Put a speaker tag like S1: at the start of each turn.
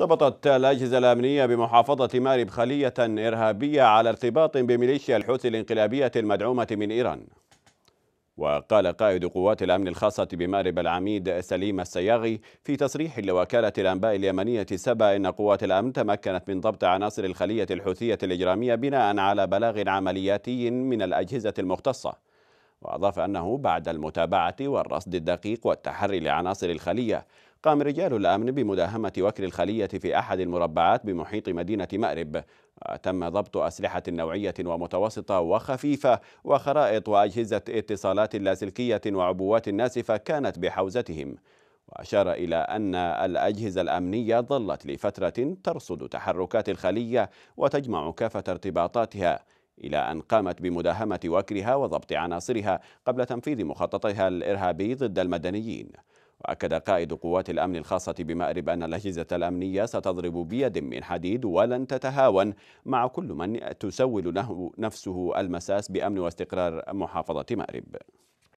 S1: ضبطت الأجهزة الأمنية بمحافظة مارب خلية إرهابية على ارتباط بميليشيا الحوثي الانقلابية المدعومة من إيران وقال قائد قوات الأمن الخاصة بمارب العميد سليم السياغي في تصريح لوكالة الأنباء اليمنية سبا إن قوات الأمن تمكنت من ضبط عناصر الخلية الحوثية الإجرامية بناء على بلاغ عملياتي من الأجهزة المختصة وأضاف أنه بعد المتابعة والرصد الدقيق والتحري لعناصر الخلية قام رجال الأمن بمداهمة وكر الخلية في أحد المربعات بمحيط مدينة مأرب تم ضبط أسلحة نوعية ومتوسطة وخفيفة وخرائط وأجهزة اتصالات لاسلكية وعبوات ناسفة كانت بحوزتهم وأشار إلى أن الأجهزة الأمنية ظلت لفترة ترصد تحركات الخلية وتجمع كافة ارتباطاتها إلى أن قامت بمداهمة وكرها وضبط عناصرها قبل تنفيذ مخططها الإرهابي ضد المدنيين وأكد قائد قوات الأمن الخاصة بمأرب أن الأجهزة الأمنية ستضرب بيد من حديد ولن تتهاون مع كل من تسول له نفسه المساس بأمن واستقرار محافظة مأرب